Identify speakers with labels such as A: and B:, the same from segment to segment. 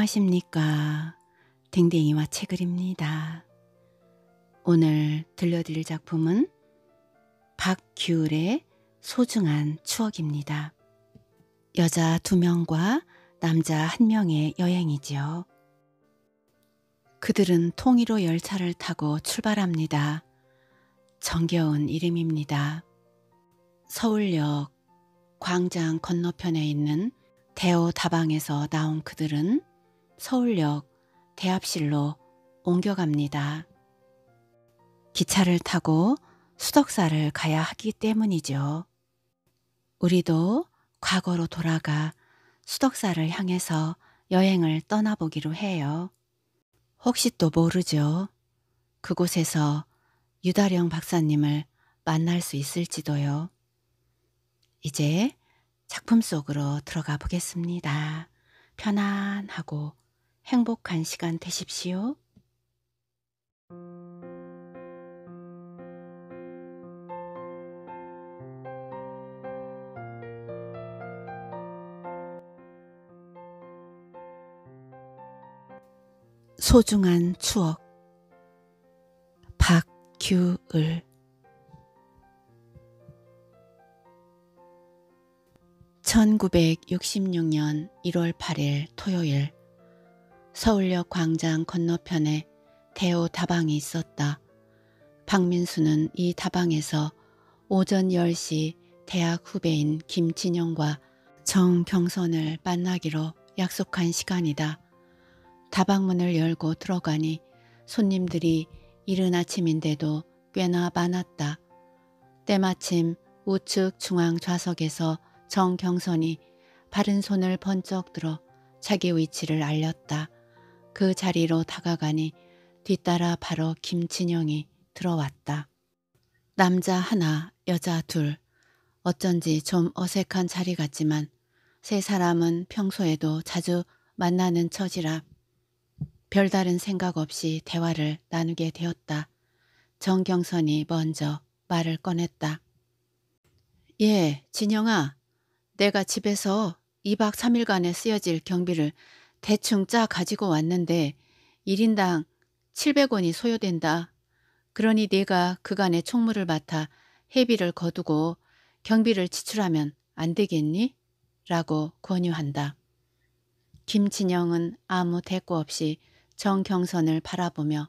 A: 안녕하십니까. 댕댕이와 책을입니다. 오늘 들려드릴 작품은 박규울의 소중한 추억입니다. 여자 두 명과 남자 한 명의 여행이지요. 그들은 통일호 열차를 타고 출발합니다. 정겨운 이름입니다. 서울역 광장 건너편에 있는 대호 다방에서 나온 그들은 서울역 대합실로 옮겨갑니다. 기차를 타고 수덕사를 가야 하기 때문이죠. 우리도 과거로 돌아가 수덕사를 향해서 여행을 떠나보기로 해요. 혹시 또 모르죠. 그곳에서 유다령 박사님을 만날 수 있을지도요. 이제 작품 속으로 들어가 보겠습니다. 편안하고 행복한 시간 되십시오. 소중한 추억 박규을 (1966년 1월 8일) 토요일 서울역 광장 건너편에 대호 다방이 있었다. 박민수는 이 다방에서 오전 10시 대학 후배인 김진영과 정경선을 만나기로 약속한 시간이다. 다방문을 열고 들어가니 손님들이 이른 아침인데도 꽤나 많았다. 때마침 우측 중앙 좌석에서 정경선이 바른 손을 번쩍 들어 자기 위치를 알렸다. 그 자리로 다가가니 뒤따라 바로 김진영이 들어왔다. 남자 하나, 여자 둘. 어쩐지 좀 어색한 자리 같지만 세 사람은 평소에도 자주 만나는 처지라 별다른 생각 없이 대화를 나누게 되었다. 정경선이 먼저 말을 꺼냈다. 예, 진영아. 내가 집에서 2박 3일간에 쓰여질 경비를 대충 짜 가지고 왔는데 1인당 700원이 소요된다. 그러니 내가 그간의 총무를 맡아 회비를 거두고 경비를 지출하면 안 되겠니? 라고 권유한다. 김진영은 아무 대꾸 없이 정경선을 바라보며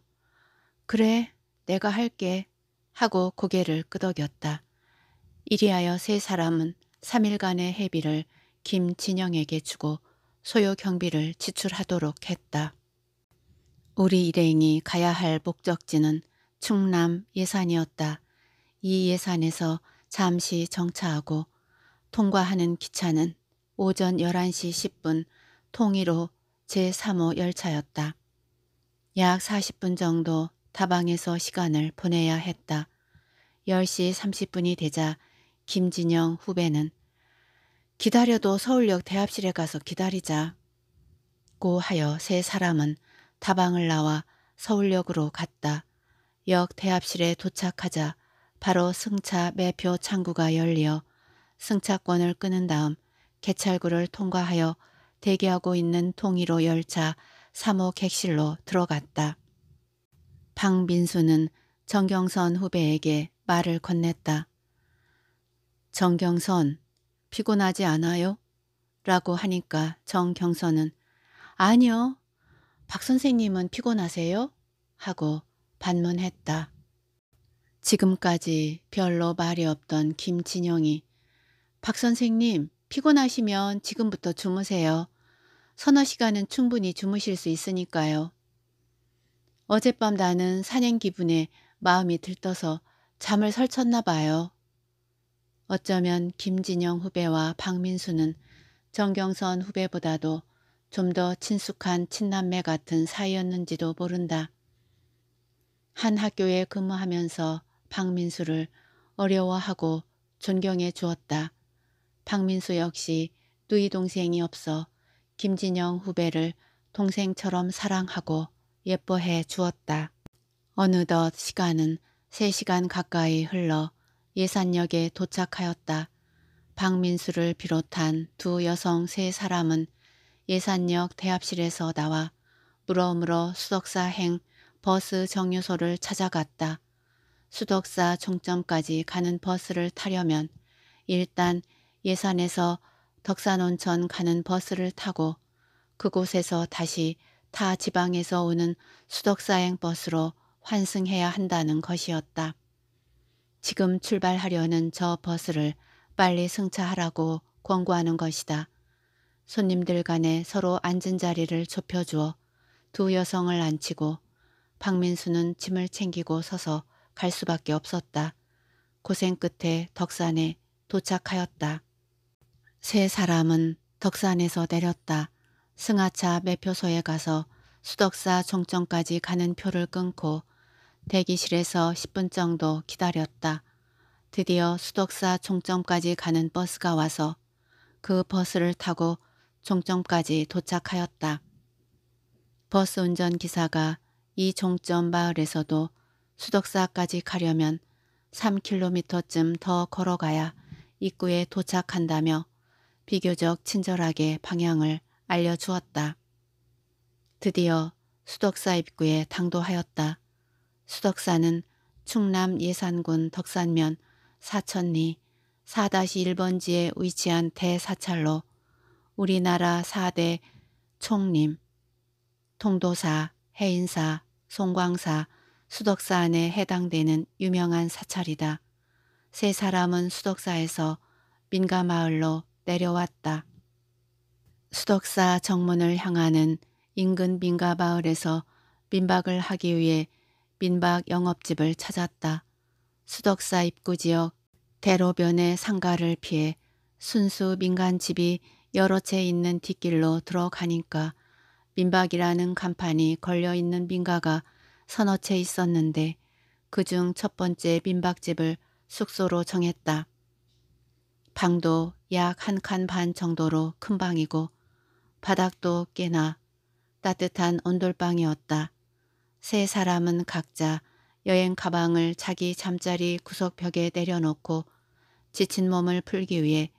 A: 그래 내가 할게 하고 고개를 끄덕였다. 이리하여 세 사람은 3일간의 회비를 김진영에게 주고 소요 경비를 지출하도록 했다. 우리 일행이 가야 할 목적지는 충남 예산이었다. 이 예산에서 잠시 정차하고 통과하는 기차는 오전 11시 10분 통일호 제3호 열차였다. 약 40분 정도 다방에서 시간을 보내야 했다. 10시 30분이 되자 김진영 후배는 기다려도 서울역 대합실에 가서 기다리자. 고 하여 세 사람은 다방을 나와 서울역으로 갔다. 역 대합실에 도착하자 바로 승차 매표 창구가 열려 승차권을 끄는 다음 개찰구를 통과하여 대기하고 있는 통일호 열차 3호 객실로 들어갔다. 박민수는 정경선 후배에게 말을 건넸다. 정경선, 피곤하지 않아요? 라고 하니까 정경선은 아니요. 박 선생님은 피곤하세요? 하고 반문했다. 지금까지 별로 말이 없던 김진영이 박 선생님 피곤하시면 지금부터 주무세요. 서너 시간은 충분히 주무실 수 있으니까요. 어젯밤 나는 산행 기분에 마음이 들떠서 잠을 설쳤나 봐요. 어쩌면 김진영 후배와 박민수는 정경선 후배보다도 좀 더 친숙한 친남매 같은 사이였는지도 모른다. 한 학교에 근무하면서 박민수를 어려워하고 존경해 주었다. 박민수 역시 누이 동생이 없어 김진영 후배를 동생처럼 사랑하고 예뻐해 주었다. 어느덧 시간은 3시간 가까이 흘러 예산역에 도착하였다. 박민수를 비롯한 두 여성 세 사람은 예산역 대합실에서 나와 물어물어 수덕사행 버스 정류소를 찾아갔다. 수덕사 종점까지 가는 버스를 타려면 일단 예산에서 덕산온천 가는 버스를 타고 그곳에서 다시 타 지방에서 오는 수덕사행 버스로 환승해야 한다는 것이었다. 지금 출발하려는 저 버스를 빨리 승차하라고 권고하는 것이다. 손님들 간에 서로 앉은 자리를 좁혀주어 두 여성을 앉히고 박민수는 짐을 챙기고 서서 갈 수밖에 없었다. 고생 끝에 덕산에 도착하였다. 세 사람은 덕산에서 내렸다. 승하차 매표소에 가서 수덕사 정점까지 가는 표를 끊고 대기실에서 10분 정도 기다렸다. 드디어 수덕사 종점까지 가는 버스가 와서 그 버스를 타고 종점까지 도착하였다. 버스 운전기사가 이 종점 마을에서도 수덕사까지 가려면 3km쯤 더 걸어가야 입구에 도착한다며 비교적 친절하게 방향을 알려주었다. 드디어 수덕사 입구에 당도하였다. 수덕사는 충남 예산군 덕산면 사천리 4-1번지에 위치한 대사찰로 우리나라 4대 총림, 통도사, 해인사, 송광사, 수덕사 안에 해당되는 유명한 사찰이다. 세 사람은 수덕사에서 민가마을로 내려왔다. 수덕사 정문을 향하는 인근 민가마을에서 민박을 하기 위해 민박 영업집을 찾았다. 수덕사 입구 지역 대로변의 상가를 피해 순수 민간집이 여러 채 있는 뒷길로 들어가니까 민박이라는 간판이 걸려있는 민가가 서너 채 있었는데 그중 첫 번째 민박집을 숙소로 정했다. 방도 약 한 칸 반 정도로 큰 방이고 바닥도 꽤나 따뜻한 온돌방이었다. 세 사람은 각자 여행 가방을 자기 잠자리 구석벽에 내려놓고 지친 몸을 풀기 위해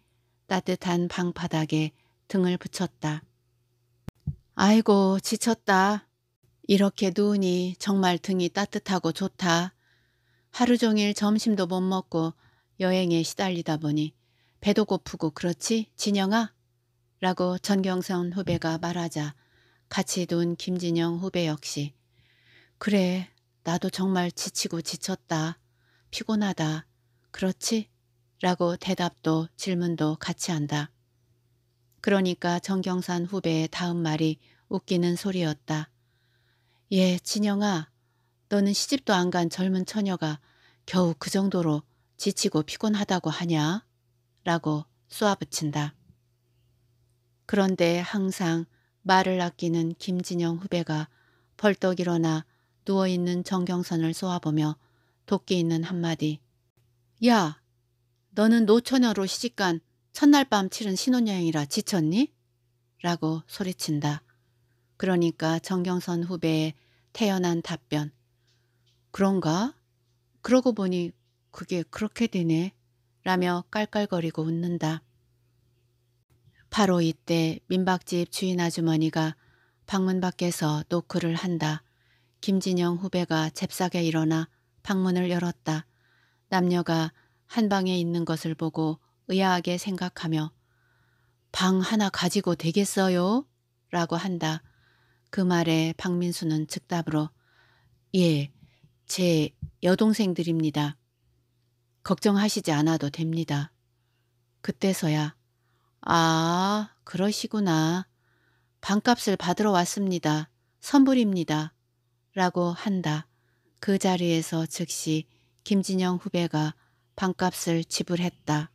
A: 따뜻한 방바닥에 등을 붙였다. 아이고 지쳤다. 이렇게 누우니 정말 등이 따뜻하고 좋다. 하루 종일 점심도 못 먹고 여행에 시달리다 보니 배도 고프고 그렇지 진영아? 라고 전경선 후배가 말하자 같이 둔 김진영 후배 역시 그래, 나도 정말 지치고 지쳤다. 피곤하다. 그렇지? 라고 대답도 질문도 같이 한다. 그러니까 정경산 후배의 다음 말이 웃기는 소리였다. 예, 진영아. 너는 시집도 안 간 젊은 처녀가 겨우 그 정도로 지치고 피곤하다고 하냐? 라고 쏘아붙인다. 그런데 항상 말을 아끼는 김진영 후배가 벌떡 일어나 누워있는 정경선을 쏘아보며 도끼 있는 한마디. 야, 너는 노처녀로 시집간 첫날 밤 치른 신혼여행이라 지쳤니? 라고 소리친다. 그러니까 정경선 후배의 태연한 답변. 그런가? 그러고 보니 그게 그렇게 되네. 라며 깔깔거리고 웃는다. 바로 이때 민박집 주인 아주머니가 방문 밖에서 노크를 한다. 김진영 후배가 잽싸게 일어나 방문을 열었다. 남녀가 한 방에 있는 것을 보고 의아하게 생각하며 방 하나 가지고 되겠어요? 라고 한다. 그 말에 박민수는 즉답으로 예, 제 여동생들입니다. 걱정하시지 않아도 됩니다. 그때서야 아, 그러시구나. 방값을 받으러 왔습니다. 선불입니다. 라고 한다. 그 자리에서 즉시 김진영 후배가 방값을 지불했다.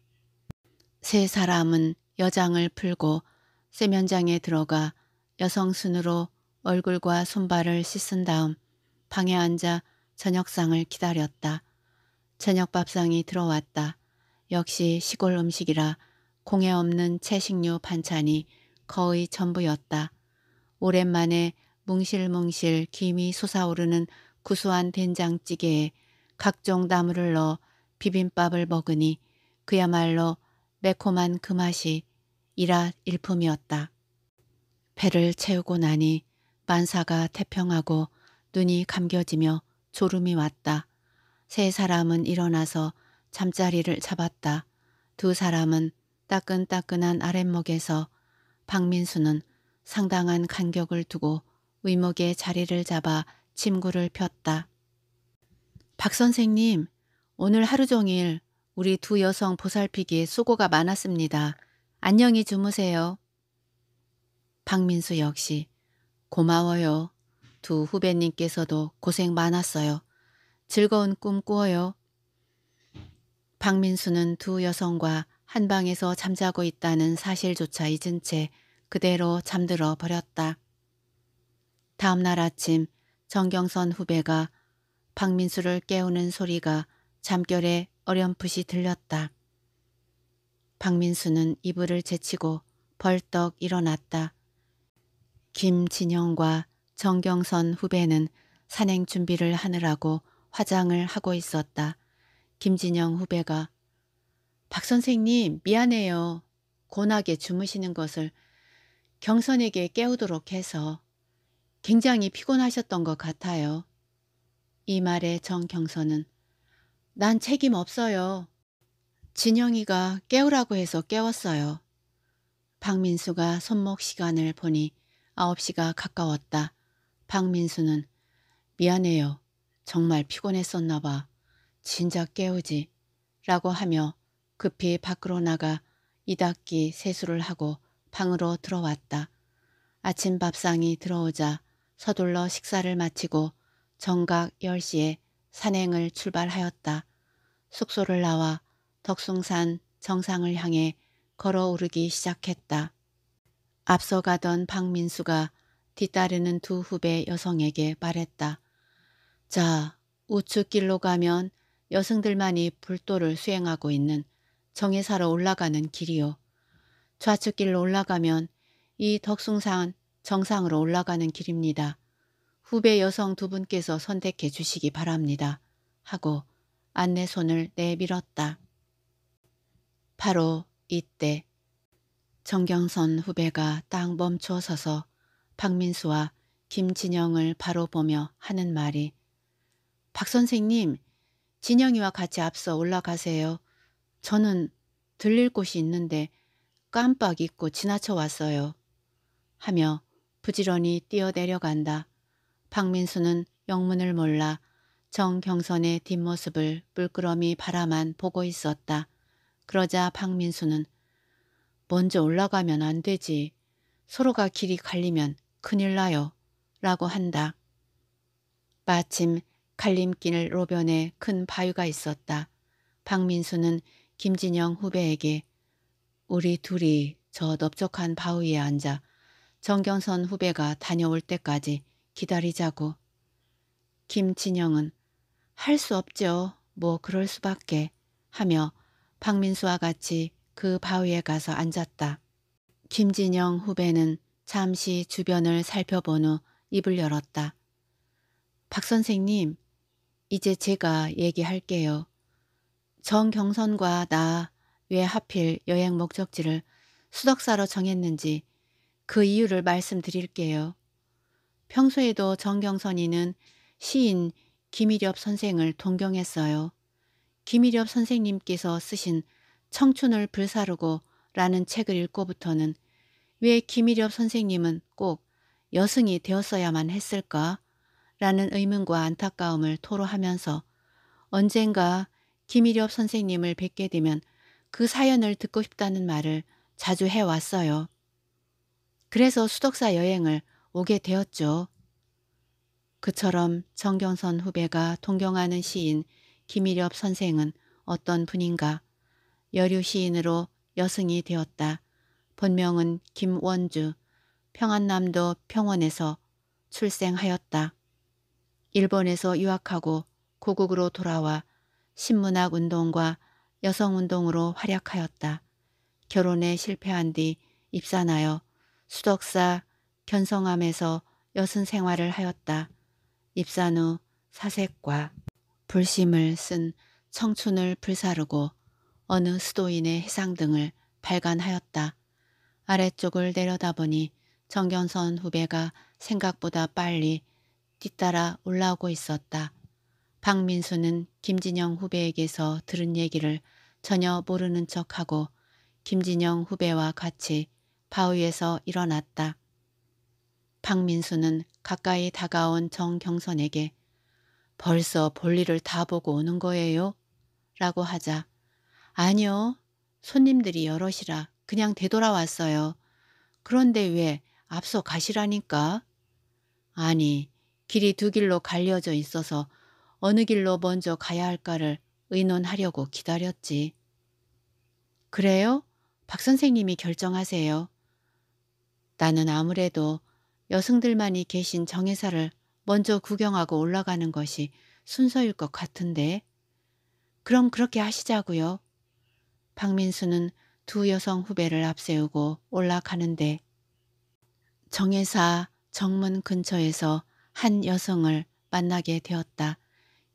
A: 세 사람은 여장을 풀고 세면장에 들어가 여성순으로 얼굴과 손발을 씻은 다음 방에 앉아 저녁상을 기다렸다. 저녁밥상이 들어왔다. 역시 시골 음식이라 공해 없는 채식류 반찬이 거의 전부였다. 오랜만에 뭉실뭉실 김이 솟아오르는 구수한 된장찌개에 각종 나물을 넣어 비빔밥을 먹으니 그야말로 매콤한 그 맛이 이라 일품이었다. 배를 채우고 나니 만사가 태평하고 눈이 감겨지며 졸음이 왔다. 세 사람은 일어나서 잠자리를 잡았다. 두 사람은 따끈따끈한 아랫목에서 박민수는 상당한 간격을 두고 의목에 자리를 잡아 침구를 폈다. 박 선생님, 오늘 하루 종일 우리 두 여성 보살피기에 수고가 많았습니다. 안녕히 주무세요. 박민수 역시 고마워요. 두 후배님께서도 고생 많았어요. 즐거운 꿈 꾸어요. 박민수는 두 여성과 한 방에서 잠자고 있다는 사실조차 잊은 채 그대로 잠들어 버렸다. 다음 날 아침 정경선 후배가 박민수를 깨우는 소리가 잠결에 어렴풋이 들렸다. 박민수는 이불을 제치고 벌떡 일어났다. 김진영과 정경선 후배는 산행 준비를 하느라고 화장을 하고 있었다. 김진영 후배가 박 선생님 미안해요. 곤하게 주무시는 것을 경선에게 깨우도록 해서 굉장히 피곤하셨던 것 같아요. 이 말에 정경선은 난 책임 없어요. 진영이가 깨우라고 해서 깨웠어요. 박민수가 손목 시간을 보니 9시가 가까웠다. 박민수는 미안해요. 정말 피곤했었나 봐. 진작 깨우지. 라고 하며 급히 밖으로 나가 이닦기 세수를 하고 방으로 들어왔다. 아침 밥상이 들어오자 서둘러 식사를 마치고 정각 10시에 산행을 출발하였다. 숙소를 나와 덕숭산 정상을 향해 걸어오르기 시작했다. 앞서가던 박민수가 뒤따르는 두 후배 여성에게 말했다. 자, 우측길로 가면 여성들만이 불도를 수행하고 있는 정해사로 올라가는 길이요. 좌측길로 올라가면 이 덕숭산 정상으로 올라가는 길입니다. 후배 여성 두 분께서 선택해 주시기 바랍니다. 하고 안내 손을 내밀었다. 바로 이때 정경선 후배가 땅 멈춰 서서 박민수와 김진영을 바로 보며 하는 말이 박 선생님, 진영이와 같이 앞서 올라가세요. 저는 들릴 곳이 있는데 깜빡 잊고 지나쳐 왔어요. 하며 부지런히 뛰어내려간다. 박민수는 영문을 몰라 정경선의 뒷모습을 물끄러미 바라만 보고 있었다. 그러자 박민수는 먼저 올라가면 안 되지. 서로가 길이 갈리면 큰일 나요. 라고 한다. 마침 갈림길 로변에 큰 바위가 있었다. 박민수는 김진영 후배에게 우리 둘이 저 넓적한 바위에 앉아 정경선 후배가 다녀올 때까지 기다리자고. 김진영은 할 수 없죠. 뭐 그럴 수밖에 하며 박민수와 같이 그 바위에 가서 앉았다. 김진영 후배는 잠시 주변을 살펴본 후 입을 열었다. 박 선생님, 이제 제가 얘기할게요. 정경선과 나 왜 하필 여행 목적지를 수덕사로 정했는지 그 이유를 말씀드릴게요. 평소에도 정경선이는 시인 김일엽 선생을 동경했어요. 김일엽 선생님께서 쓰신 청춘을 불사르고 라는 책을 읽고부터는 왜 김일엽 선생님은 꼭 여승이 되었어야만 했을까? 라는 의문과 안타까움을 토로하면서 언젠가 김일엽 선생님을 뵙게 되면 그 사연을 듣고 싶다는 말을 자주 해왔어요. 그래서 수덕사 여행을 오게 되었죠. 그처럼 정경선 후배가 동경하는 시인 김일엽 선생은 어떤 분인가 여류 시인으로 여승이 되었다. 본명은 김원주, 평안남도 평원에서 출생하였다. 일본에서 유학하고 고국으로 돌아와 신문학 운동과 여성운동으로 활약하였다. 결혼에 실패한 뒤 입산하여 수덕사 견성암에서 여순 생활을 하였다. 입산 후 사색과 불심을 쓴 청춘을 불사르고 어느 수도인의 해상 등을 발간하였다. 아래쪽을 내려다보니 정경선 후배가 생각보다 빨리 뒤따라 올라오고 있었다. 박민수는 김진영 후배에게서 들은 얘기를 전혀 모르는 척하고 김진영 후배와 같이 바위에서 일어났다. 박민수는 가까이 다가온 정경선에게 벌써 볼일을 다 보고 오는 거예요? 라고 하자 아니요. 손님들이 여럿이라 그냥 되돌아왔어요. 그런데 왜 앞서 가시라니까? 아니, 길이 두 길로 갈려져 있어서 어느 길로 먼저 가야 할까를 의논하려고 기다렸지. 그래요? 박 선생님이 결정하세요. 나는 아무래도 여성들만이 계신 정회사를 먼저 구경하고 올라가는 것이 순서일 것 같은데. 그럼 그렇게 하시자고요. 박민수는 두 여성 후배를 앞세우고 올라가는데 정회사 정문 근처에서 한 여성을 만나게 되었다.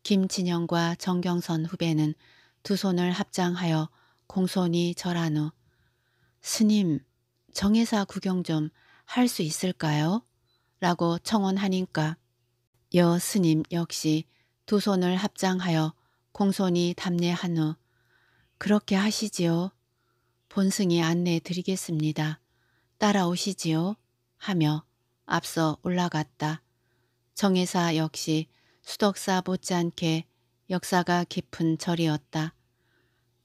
A: 김진영과 정경선 후배는 두 손을 합장하여 공손히 절한 후 스님 정회사 구경 좀 할 수 있을까요? 라고 청원하니까 여 스님 역시 두 손을 합장하여 공손히 답례한 후 그렇게 하시지요. 본승이 안내해 드리겠습니다. 따라오시지요. 하며 앞서 올라갔다. 정혜사 역시 수덕사 못지않게 역사가 깊은 절이었다.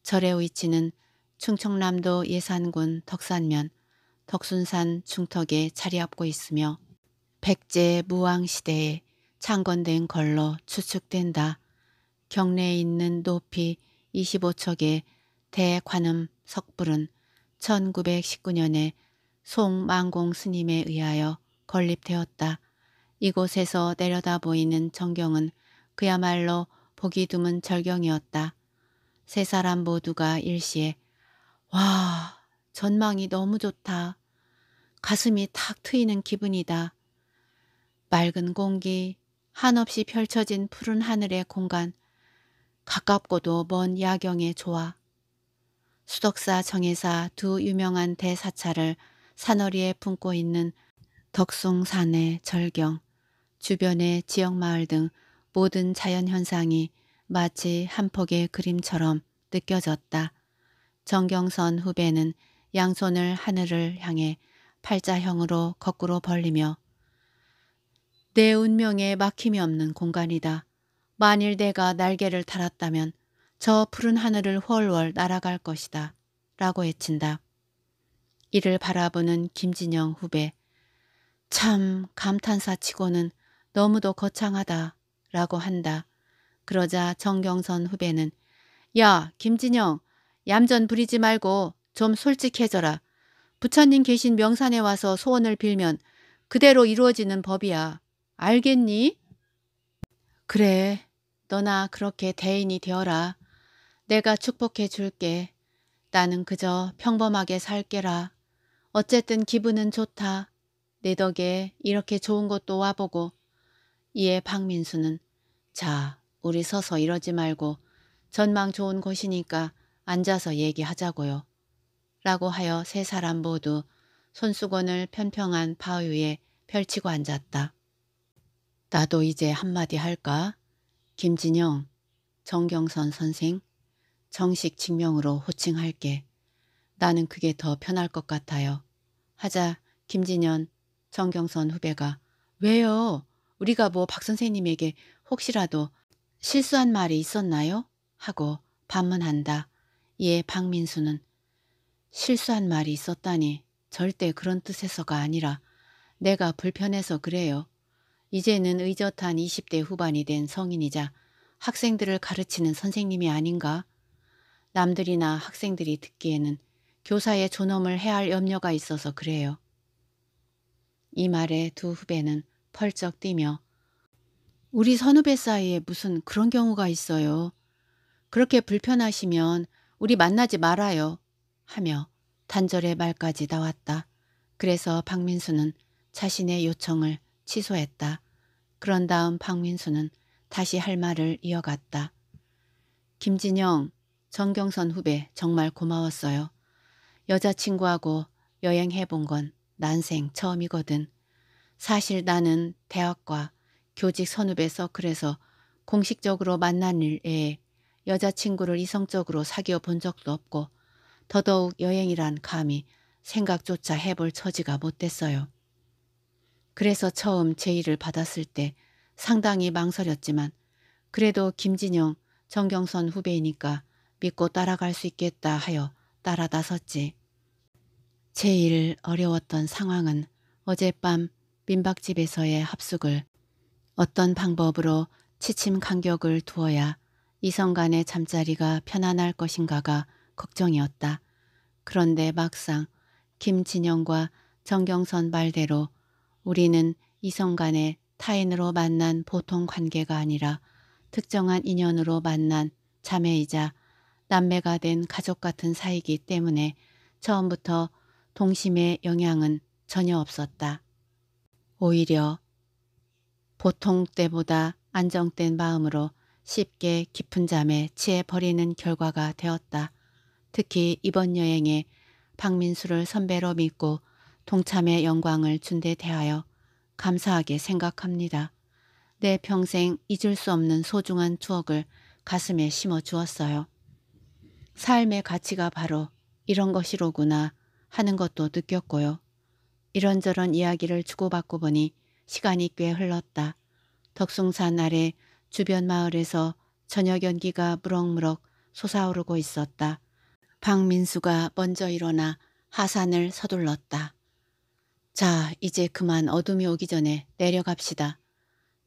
A: 절의 위치는 충청남도 예산군 덕산면 덕순산 중턱에 자리잡고 있으며 백제 무왕시대에 창건된 걸로 추측된다. 경례에 있는 높이 25척의 대관음 석불은 1919년에 송만공 스님에 의하여 건립되었다. 이곳에서 내려다 보이는 전경은 그야말로 보기 드문 절경이었다. 세 사람 모두가 일시에 와 전망이 너무 좋다 가슴이 탁 트이는 기분이다. 맑은 공기, 한없이 펼쳐진 푸른 하늘의 공간, 가깝고도 먼 야경의 조화. 수덕사 정혜사 두 유명한 대사찰을 산허리에 품고 있는 덕숭산의 절경, 주변의 지역마을 등 모든 자연현상이 마치 한 폭의 그림처럼 느껴졌다. 정경선 후배는 양손을 하늘을 향해 팔자형으로 거꾸로 벌리며 내 운명에 막힘이 없는 공간이다. 만일 내가 날개를 달았다면 저 푸른 하늘을 훨훨 날아갈 것이다. 라고 외친다. 이를 바라보는 김진영 후배. 참 감탄사치고는 너무도 거창하다. 라고 한다. 그러자 정경선 후배는 야 김진영 얌전 부리지 말고 좀 솔직해져라. 부처님 계신 명산에 와서 소원을 빌면 그대로 이루어지는 법이야. 알겠니? 그래, 너나 그렇게 대인이 되어라. 내가 축복해 줄게. 나는 그저 평범하게 살게라. 어쨌든 기분은 좋다. 내 덕에 이렇게 좋은 것도 와보고. 이에 박민수는 자, 우리 서서 이러지 말고 전망 좋은 곳이니까 앉아서 얘기하자고요. 라고 하여 세 사람 모두 손수건을 편평한 바위에 펼치고 앉았다. 나도 이제 한마디 할까? 김진영, 정경선 선생, 정식 직명으로 호칭할게. 나는 그게 더 편할 것 같아요. 하자 김진현, 정경선 후배가 왜요? 우리가 뭐 박 선생님에게 혹시라도 실수한 말이 있었나요? 하고 반문한다. 이에 박민수는 실수한 말이 있었다니 절대 그런 뜻에서가 아니라 내가 불편해서 그래요. 이제는 의젓한 20대 후반이 된 성인이자 학생들을 가르치는 선생님이 아닌가? 남들이나 학생들이 듣기에는 교사의 존엄을 해할 염려가 있어서 그래요. 이 말에 두 후배는 펄쩍 뛰며 우리 선후배 사이에 무슨 그런 경우가 있어요. 그렇게 불편하시면 우리 만나지 말아요. 하며 단절의 말까지 나왔다. 그래서 박민수는 자신의 요청을 취소했다. 그런 다음 박민수는 다시 할 말을 이어갔다. 김진영, 정경선 후배 정말 고마웠어요. 여자친구하고 여행해본 건 난생 처음이거든. 사실 나는 대학과 교직 선후배 서클에서 공식적으로 만난 일에 여자친구를 이성적으로 사귀어 본 적도 없고 더더욱 여행이란 감히 생각조차 해볼 처지가 못 됐어요. 그래서 처음 제의를 받았을 때 상당히 망설였지만 그래도 김진영, 정경선 후배이니까 믿고 따라갈 수 있겠다 하여 따라 나섰지. 제일 어려웠던 상황은 어젯밤 민박집에서의 합숙을 어떤 방법으로 취침 간격을 두어야 이성 간의 잠자리가 편안할 것인가가 걱정이었다. 그런데 막상 김진영과 정경선 말대로 우리는 이성 간의 타인으로 만난 보통 관계가 아니라 특정한 인연으로 만난 자매이자 남매가 된 가족 같은 사이기 때문에 처음부터 동심의 영향은 전혀 없었다. 오히려 보통 때보다 안정된 마음으로 쉽게 깊은 잠에 취해 버리는 결과가 되었다. 특히 이번 여행에 박민수를 선배로 믿고 동참의 영광을 준 데 대하여 감사하게 생각합니다. 내 평생 잊을 수 없는 소중한 추억을 가슴에 심어 주었어요. 삶의 가치가 바로 이런 것이로구나 하는 것도 느꼈고요. 이런저런 이야기를 주고받고 보니 시간이 꽤 흘렀다. 덕숭산 아래 주변 마을에서 저녁 연기가 무럭무럭 솟아오르고 있었다. 박민수가 먼저 일어나 하산을 서둘렀다. 자 이제 그만 어둠이 오기 전에 내려갑시다.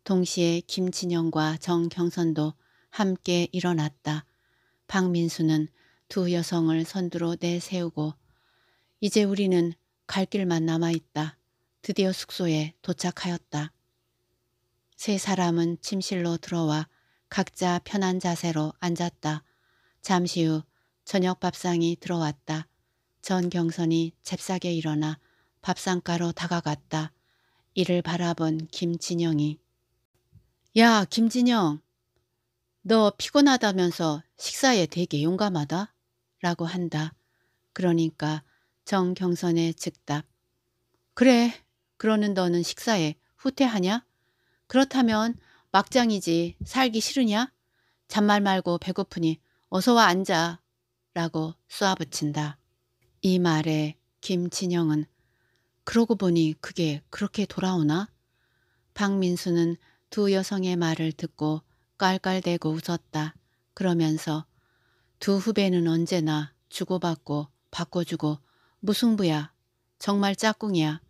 A: 동시에 김진영과 정경선도 함께 일어났다. 박민수는 두 여성을 선두로 내세우고 이제 우리는 갈 길만 남아있다. 드디어 숙소에 도착하였다. 세 사람은 침실로 들어와 각자 편한 자세로 앉았다. 잠시 후 저녁 밥상이 들어왔다. 전 경선이 잽싸게 일어나 밥상가로 다가갔다. 이를 바라본 김진영이 야 김진영 너 피곤하다면서 식사에 되게 용감하다 라고 한다. 그러니까 정경선의 즉답 그래 그러는 너는 식사에 후퇴하냐? 그렇다면 막장이지 살기 싫으냐? 잔말 말고 배고프니 어서 와 앉아 라고 쏘아붙인다. 이 말에 김진영은 그러고 보니 그게 그렇게 돌아오나? 박민수는 두 여성의 말을 듣고 깔깔대고 웃었다. 그러면서 두 후배는 언제나 주고받고 바꿔주고 무승부야. 정말 짝꿍이야.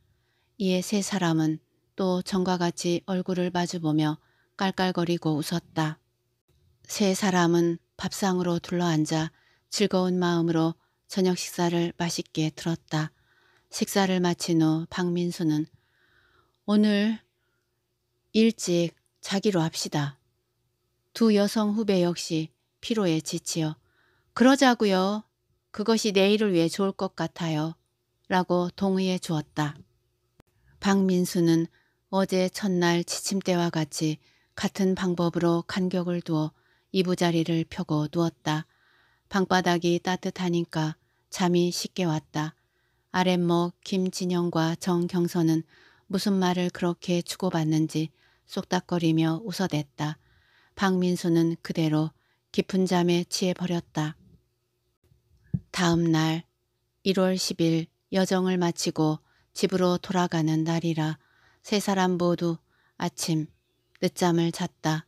A: 이에 세 사람은 또 전과 같이 얼굴을 마주보며 깔깔거리고 웃었다. 세 사람은 밥상으로 둘러앉아 즐거운 마음으로 저녁 식사를 맛있게 들었다. 식사를 마친 후 박민수는 오늘 일찍 자기로 합시다. 두 여성 후배 역시 피로에 지치어 그러자고요. 그것이 내일을 위해 좋을 것 같아요. 라고 동의해 주었다. 박민수는 어제 첫날 지침대와 같이 같은 방법으로 간격을 두어 이부자리를 펴고 누웠다. 방바닥이 따뜻하니까 잠이 쉽게 왔다. 아랫목 김진영과 정경선은 무슨 말을 그렇게 주고받는지 쏙닥거리며 웃어댔다. 박민수는 그대로 깊은 잠에 취해버렸다. 다음 날 1월 10일 여정을 마치고 집으로 돌아가는 날이라 세 사람 모두 아침 늦잠을 잤다.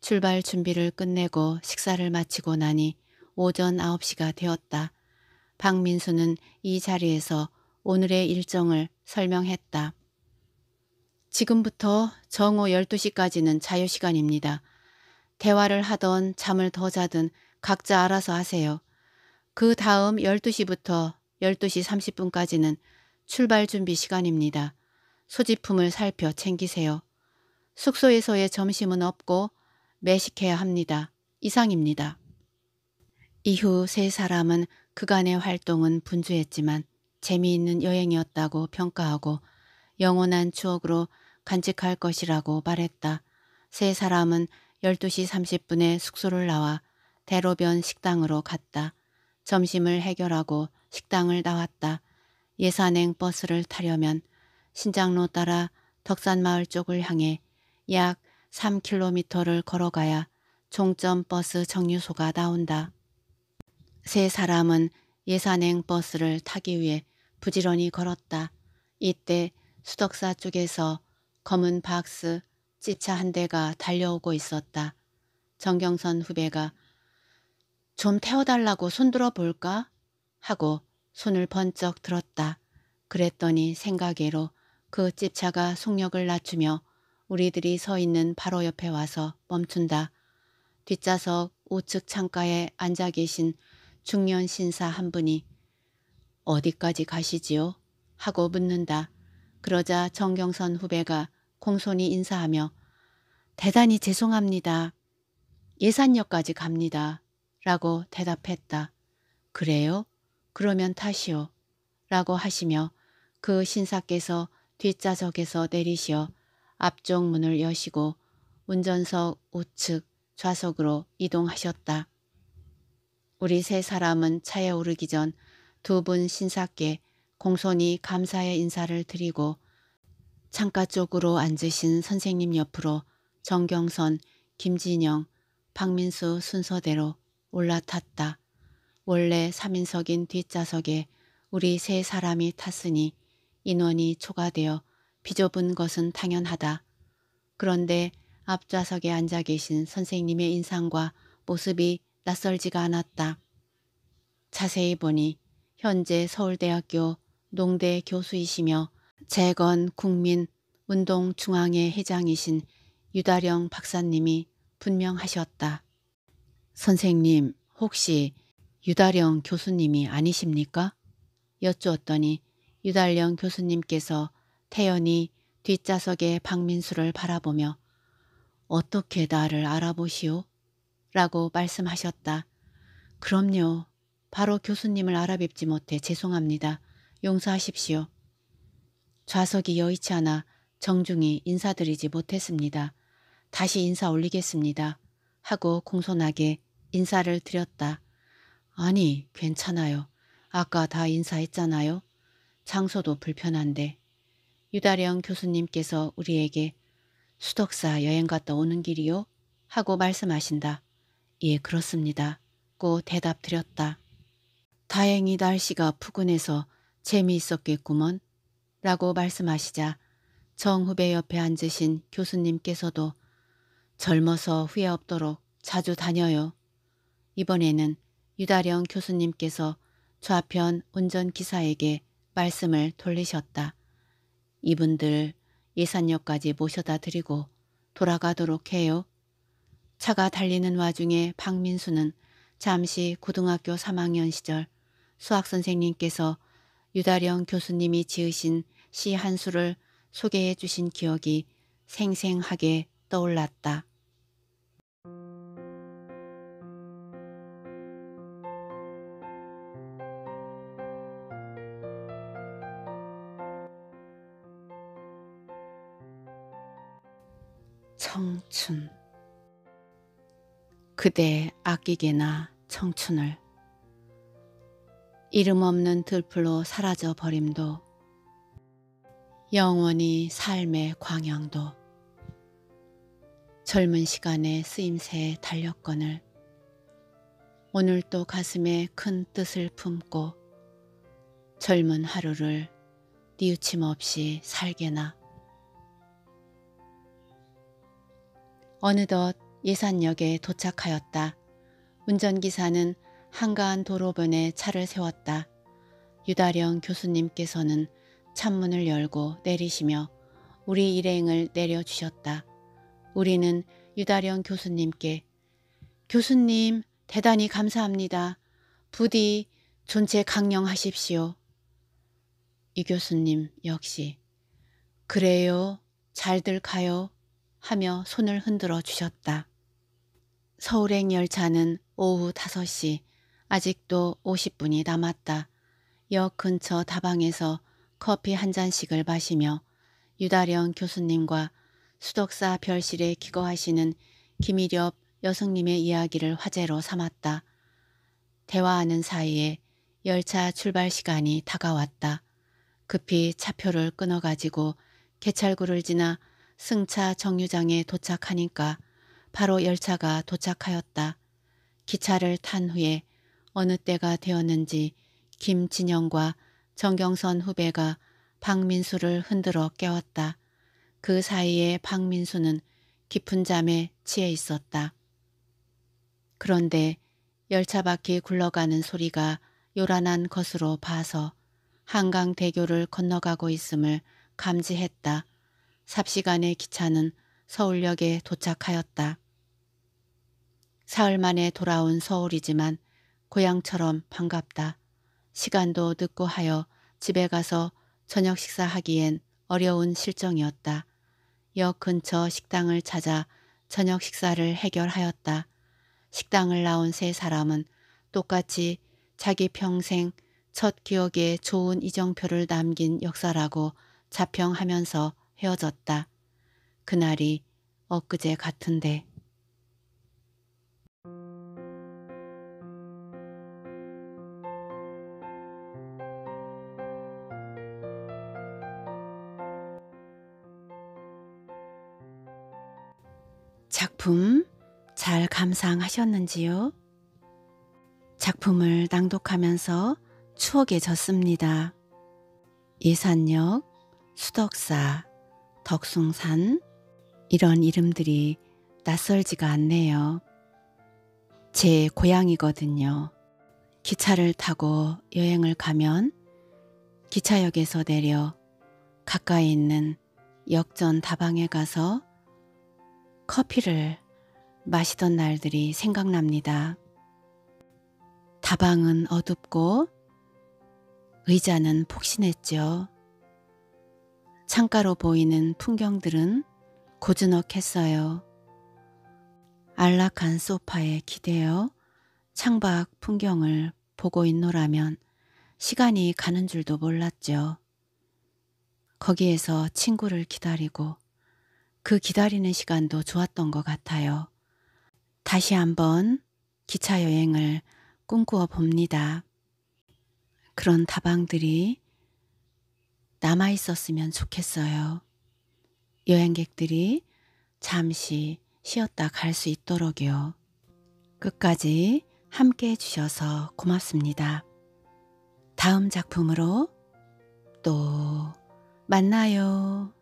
A: 출발 준비를 끝내고 식사를 마치고 나니 오전 9시가 되었다. 박민수는 이 자리에서 오늘의 일정을 설명했다. 지금부터 정오 12시까지는 자유시간입니다. 대화를 하던 잠을 더 자든 각자 알아서 하세요. 그 다음 12시부터 12시 30분까지는 출발 준비 시간입니다. 소지품을 살펴 챙기세요. 숙소에서의 점심은 없고 매식해야 합니다. 이상입니다. 이후 세 사람은 그간의 활동은 분주했지만 재미있는 여행이었다고 평가하고 영원한 추억으로 간직할 것이라고 말했다. 세 사람은 12시 30분에 숙소를 나와 대로변 식당으로 갔다. 점심을 해결하고 식당을 나왔다. 예산행 버스를 타려면 신장로 따라 덕산마을 쪽을 향해 약 3km를 걸어가야 종점 버스 정류소가 나온다. 세 사람은 예산행 버스를 타기 위해 부지런히 걸었다. 이때 수덕사 쪽에서 검은 박스 찌차한 대가 달려오고 있었다. 정경선 후배가 좀 태워달라고 손들어 볼까? 하고 손을 번쩍 들었다. 그랬더니 생각외로 그찌차가 속력을 낮추며 우리들이 서 있는 바로 옆에 와서 멈춘다. 뒷좌석 우측 창가에 앉아 계신 중년 신사 한 분이 어디까지 가시지요? 하고 묻는다. 그러자 정경선 후배가 공손히 인사하며 대단히 죄송합니다. 예산역까지 갑니다. 라고 대답했다. 그래요? 그러면 타시오. 라고 하시며 그 신사께서 뒷좌석에서 내리시어 앞쪽 문을 여시고 운전석 우측 좌석으로 이동하셨다. 우리 세 사람은 차에 오르기 전 두 분 신사께 공손히 감사의 인사를 드리고 창가 쪽으로 앉으신 선생님 옆으로 정경선, 김진영, 박민수 순서대로 올라탔다. 원래 3인석인 뒷좌석에 우리 세 사람이 탔으니 인원이 초과되어 비좁은 것은 당연하다. 그런데 앞좌석에 앉아 계신 선생님의 인상과 모습이 낯설지가 않았다. 자세히 보니 현재 서울대학교 농대 교수이시며 재건 국민운동중앙회 회장이신 유다령 박사님이 분명하셨다. 선생님 혹시 유다령 교수님이 아니십니까? 여쭈었더니 유달령 교수님께서 태연이 뒷좌석의 박민수를 바라보며 어떻게 나를 알아보시오? 라고 말씀하셨다. 그럼요. 바로 교수님을 알아뵙지 못해 죄송합니다. 용서하십시오. 좌석이 여의치 않아 정중히 인사드리지 못했습니다. 다시 인사 올리겠습니다. 하고 공손하게 인사를 드렸다. 아니 괜찮아요. 아까 다 인사했잖아요. 장소도 불편한데. 유다령 교수님께서 우리에게 수덕사 여행 갔다 오는 길이요? 하고 말씀하신다. 예, 그렇습니다. 고 대답드렸다. 다행히 날씨가 푸근해서 재미있었겠구먼. 라고 말씀하시자 정후배 옆에 앉으신 교수님께서도 젊어서 후회 없도록 자주 다녀요. 이번에는 유다령 교수님께서 좌편 운전기사에게 말씀을 돌리셨다. 이분들 예산역까지 모셔다 드리고 돌아가도록 해요. 차가 달리는 와중에 박민수는 잠시 고등학교 3학년 시절 수학선생님께서 유다령 교수님이 지으신 시 한 수를 소개해 주신 기억이 생생하게 떠올랐다. 청춘 그대 아끼게나 청춘을 이름 없는 들풀로 사라져 버림도 영원히 삶의 광양도 젊은 시간의 쓰임새에 달렸건을 오늘도 가슴에 큰 뜻을 품고 젊은 하루를 뉘우침 없이 살게나 어느덧 예산역에 도착하였다. 운전기사는 한가한 도로변에 차를 세웠다. 유다령 교수님께서는 창문을 열고 내리시며 우리 일행을 내려주셨다. 우리는 유다령 교수님께 교수님 대단히 감사합니다. 부디 존재 강령하십시오. 이 교수님 역시 그래요 잘들 가요 하며 손을 흔들어 주셨다. 서울행 열차는 오후 5시 아직도 50분이 남았다. 역 근처 다방에서 커피 한 잔씩을 마시며 유다령 교수님과 수덕사 별실에 기거하시는 김일엽 여성님의 이야기를 화제로 삼았다. 대화하는 사이에 열차 출발 시간이 다가왔다. 급히 차표를 끊어가지고 개찰구를 지나 승차 정류장에 도착하니까 바로 열차가 도착하였다. 기차를 탄 후에 어느 때가 되었는지 김진영과 정경선 후배가 박민수를 흔들어 깨웠다. 그 사이에 박민수는 깊은 잠에 취해 있었다. 그런데 열차 바퀴 굴러가는 소리가 요란한 것으로 봐서 한강대교를 건너가고 있음을 감지했다. 삽시간에 기차는 서울역에 도착하였다. 사흘 만에 돌아온 서울이지만 고향처럼 반갑다. 시간도 늦고 하여 집에 가서 저녁 식사하기엔 어려운 실정이었다. 역 근처 식당을 찾아 저녁 식사를 해결하였다. 식당을 나온 세 사람은 똑같이 자기 평생 첫 기억에 좋은 이정표를 남긴 역사라고 자평하면서 헤어졌다. 그날이 엊그제 같은데. 작품 잘 감상하셨는지요? 작품을 낭독하면서 추억에 젖습니다. 예산역 수덕사 덕숭산 이런 이름들이 낯설지가 않네요. 제 고향이거든요. 기차를 타고 여행을 가면 기차역에서 내려 가까이 있는 역전 다방에 가서 커피를 마시던 날들이 생각납니다. 다방은 어둡고 의자는 폭신했죠. 창가로 보이는 풍경들은 고즈넉했어요. 안락한 소파에 기대어 창밖 풍경을 보고 있노라면 시간이 가는 줄도 몰랐죠. 거기에서 친구를 기다리고 그 기다리는 시간도 좋았던 것 같아요. 다시 한번 기차 여행을 꿈꾸어 봅니다. 그런 다방들이 남아 있었으면 좋겠어요. 여행객들이 잠시 쉬었다 갈 수 있도록요. 끝까지 함께 해주셔서 고맙습니다. 다음 작품으로 또 만나요.